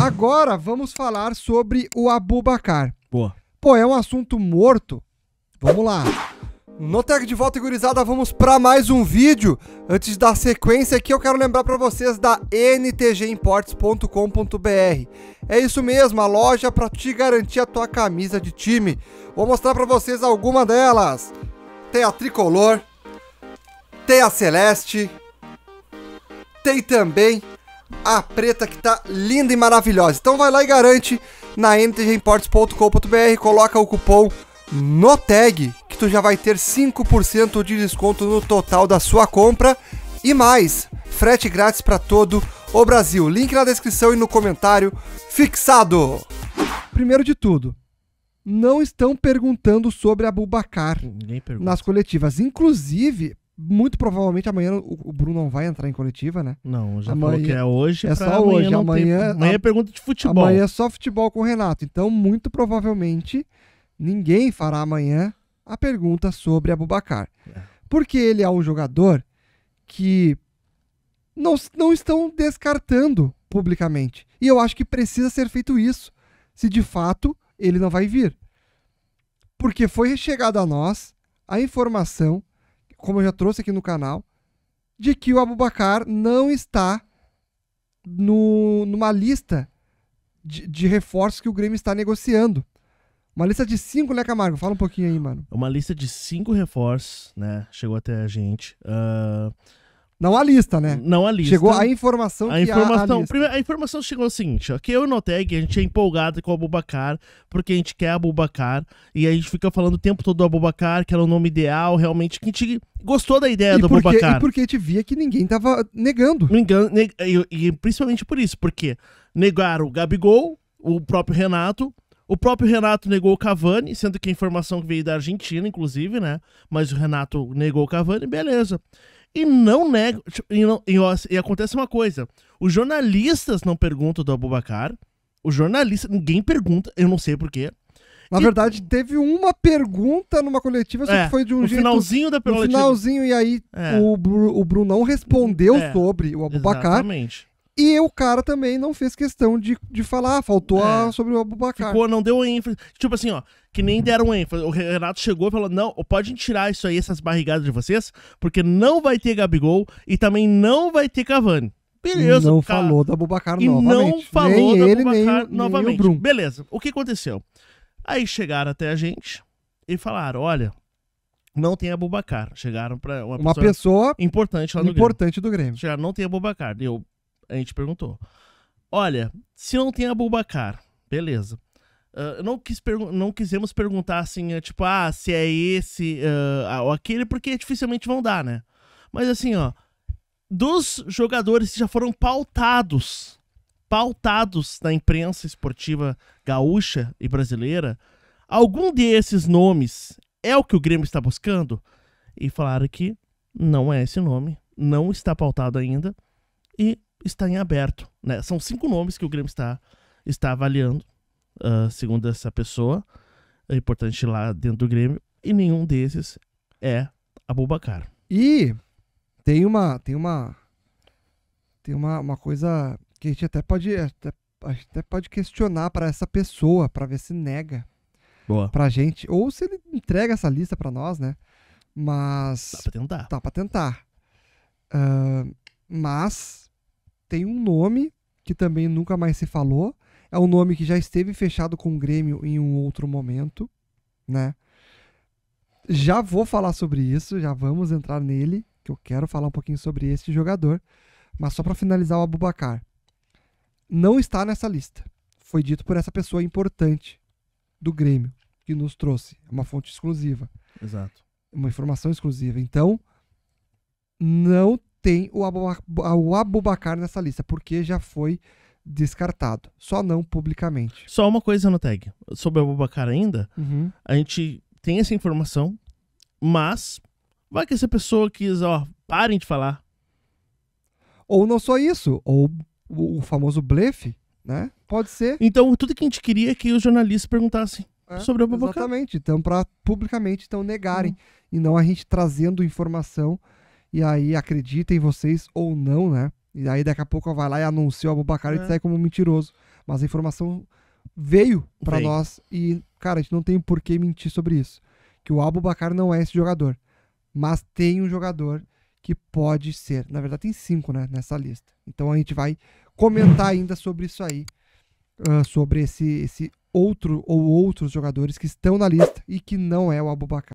Agora vamos falar sobre o Abubacar. Boa. Pô, é um assunto morto. Vamos lá. No Tech de volta, gurizada, vamos para mais um vídeo. Antes da sequência aqui, eu quero lembrar para vocês da ntgimports.com.br. É isso mesmo, a loja para te garantir a tua camisa de time. Vou mostrar para vocês alguma delas. Tem a tricolor, tem a celeste, tem também a preta que tá linda e maravilhosa. Então vai lá e garante na mtgimports.com.br, coloca o cupom no tag que tu já vai ter 5% de desconto no total da sua compra e mais, frete grátis para todo o Brasil. Link na descrição e no comentário fixado. Primeiro de tudo, não estão perguntando sobre a Bubacar nas coletivas. Inclusive, muito provavelmente amanhã o, Bruno não vai entrar em coletiva, né? Não, já amanhã, falou que é hoje. É só amanhã hoje. Amanhã, tem... amanhã é pergunta de futebol. Amanhã é só futebol com o Renato. Então, muito provavelmente, ninguém fará amanhã a pergunta sobre Abubacar. É. Porque ele é um jogador que não, não estão descartando publicamente. E eu acho que precisa ser feito isso, se de fato ele não vai vir. Porque foi chegada a nós a informação como eu já trouxe aqui no canal, de que o Abubakar não está no, numa lista de, de reforços que o Grêmio está negociando. Uma lista de cinco, né, Camargo? Fala um pouquinho aí, mano. Uma lista de cinco reforços, né? Chegou até a gente. Uh, não a lista, né? Não a lista. Chegou a informação a informação, a, a informação chegou o assim, seguinte, que eu e o Noteg, a gente é empolgado com o Abubacar, porque a gente quer a Abubacar, e a gente fica falando o tempo todo do Abubacar, que era o nome ideal, realmente, que a gente gostou da ideia e do porque, Abubacar. E porque a gente via que ninguém tava negando. Ninguém, neg, e, e principalmente por isso, porque negaram o Gabigol, o próprio Renato, o próprio Renato negou o Cavani, sendo que a informação veio da Argentina, inclusive, né? Mas o Renato negou o Cavani, beleza. E não nego tipo, E, não, e, e, acontece uma coisa: os jornalistas não perguntam do Abubacar. Os jornalistas, ninguém pergunta, eu não sei porquê. Na e... verdade, teve uma pergunta numa coletiva, só é, que foi de um jeito. finalzinho da coletiva. finalzinho, e aí é. o, Bru, o Brunão respondeu é, sobre o Abubacar. Exatamente. E o cara também não fez questão de, de falar, ah, faltou é. a, sobre o Abubacar. Ficou, não deu ênfase. Tipo assim, ó, que nem deram ênfase. O Renato chegou e falou: não, pode tirar isso aí, essas barrigadas de vocês, porque não vai ter Gabigol e também não vai ter Cavani. Beleza, não cara. falou do Abubacar novamente. não falou nem do ele, Abubacar nem, novamente. Nem o Bruno. Beleza, o que aconteceu? Aí chegaram até a gente e falaram: olha, não tem Abubacar. Chegaram para uma, uma pessoa, importante lá no importante Grêmio. do Grêmio. Chegaram, não tem Abubacar. Eu a gente perguntou. Olha, se não tem a Bubacar, beleza. Uh, não, quis não quisemos perguntar assim, é, tipo, ah, se é esse uh, ou aquele, porque dificilmente vão dar, né? Mas assim, ó, dos jogadores que já foram pautados, pautados na imprensa esportiva gaúcha e brasileira, algum desses nomes é o que o Grêmio está buscando? E falaram que não é esse nome, não está pautado ainda, e está em aberto. Né? São cinco nomes que o Grêmio está, está avaliando, uh, segundo essa pessoa. É importante lá dentro do Grêmio. E nenhum desses é Abubacar. E tem uma. Tem uma. Tem uma, uma coisa que a gente até pode. Até, até pode questionar para essa pessoa, para ver se nega. Boa. Pra gente. Ou se ele entrega essa lista para nós, né? Mas. Dá pra tentar. Dá pra tentar. Uh, mas tem um nome que também nunca mais se falou. É um nome que já esteve fechado com o Grêmio em um outro momento, né? Já vou falar sobre isso, já vamos entrar nele, que eu quero falar um pouquinho sobre esse jogador. Mas só para finalizar o Abubacar. Não está nessa lista. Foi dito por essa pessoa importante do Grêmio que nos trouxe. É uma fonte exclusiva. Exato. Uma informação exclusiva. Então, não tem o, Abu, o Abubacar nessa lista, porque já foi descartado. Só não publicamente. Só uma coisa no tag. Sobre o Abubacar ainda, uhum. a gente tem essa informação, mas vai que essa pessoa quis, ó, parem de falar. Ou não só isso, ou o famoso blefe, né? Pode ser. Então, tudo que a gente queria é que os jornalistas perguntassem é, sobre o Abubacar. Exatamente. Então, para publicamente então negarem. Uhum. E não a gente trazendo informação e aí acreditem vocês ou não, né? E aí daqui a pouco vai lá e anuncia o Abubacar é. e sai como mentiroso. Mas a informação veio para nós e, cara, a gente não tem por que mentir sobre isso. Que o Abubacar não é esse jogador. Mas tem um jogador que pode ser. Na verdade, tem cinco né, nessa lista. Então a gente vai comentar ainda sobre isso aí. Uh, sobre esse, esse outro ou outros jogadores que estão na lista e que não é o Abubacar.